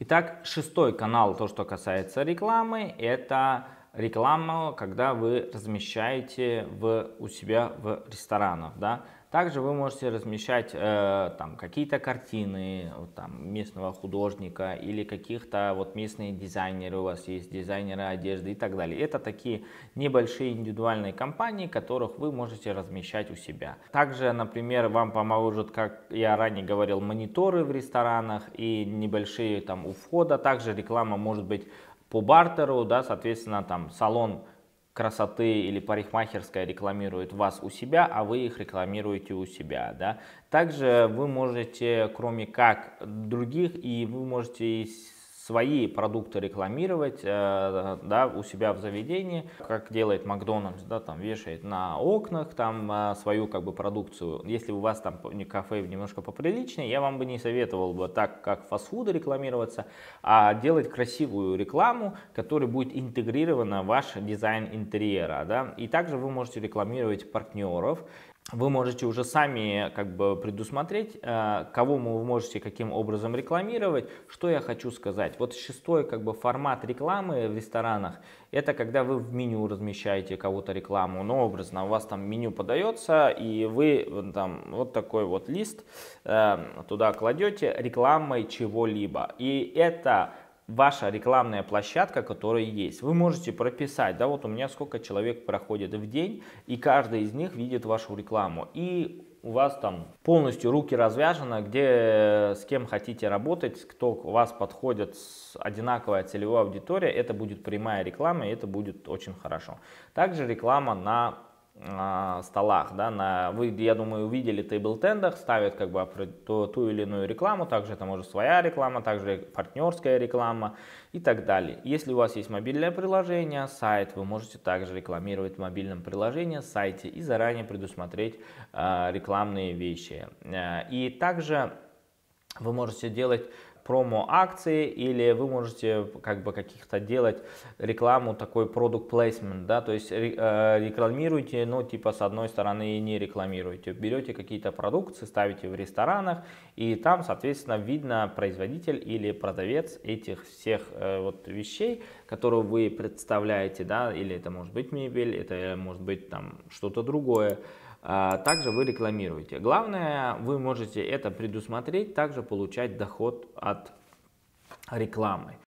Итак, шестой канал, то, что касается рекламы, это рекламу, когда вы размещаете в, у себя в ресторанах, да. Также вы можете размещать э, там какие-то картины вот, там, местного художника или каких-то вот местные дизайнеры у вас есть, дизайнеры одежды и так далее. Это такие небольшие индивидуальные компании, которых вы можете размещать у себя. Также, например, вам поможет, как я ранее говорил, мониторы в ресторанах и небольшие там у входа. Также реклама может быть по бартеру, да, соответственно, там салон красоты или парикмахерская рекламирует вас у себя, а вы их рекламируете у себя, да. Также вы можете, кроме как других, и вы можете свои продукты рекламировать э, да, у себя в заведении, как делает Макдональдс, да, там вешает на окнах там э, свою как бы продукцию. Если у вас там кафе немножко поприличнее, я вам бы не советовал бы так, как фастфуды рекламироваться, а делать красивую рекламу, которая будет интегрирована в ваш дизайн интерьера. Да? И также вы можете рекламировать партнеров вы можете уже сами как бы предусмотреть, э, кого вы можете каким образом рекламировать. Что я хочу сказать? Вот шестой как бы формат рекламы в ресторанах, это когда вы в меню размещаете кого-то рекламу, но образно у вас там меню подается и вы там вот такой вот лист э, туда кладете рекламой чего-либо. И это ваша рекламная площадка, которая есть. Вы можете прописать, да, вот у меня сколько человек проходит в день, и каждый из них видит вашу рекламу. И у вас там полностью руки развяжены, где э, с кем хотите работать, кто у вас подходит, одинаковая целевая аудитория, это будет прямая реклама, и это будет очень хорошо. Также реклама на столах, да, на, вы, я думаю, увидели тейбл-тендах, ставят как бы ту, ту или иную рекламу, также это может своя реклама, также партнерская реклама и так далее. Если у вас есть мобильное приложение, сайт, вы можете также рекламировать в мобильном приложении, сайте и заранее предусмотреть э, рекламные вещи. Э, и также вы можете делать промо-акции, или вы можете как бы каких-то делать рекламу, такой продукт placement, да, то есть э, рекламируете, но типа с одной стороны не рекламируете. Берете какие-то продукты, ставите в ресторанах, и там, соответственно, видно производитель или продавец этих всех э, вот вещей, которую вы представляете, да, или это может быть мебель, это может быть там что-то другое. А, также вы рекламируете. Главное, вы можете это предусмотреть, также получать доход от рекламы.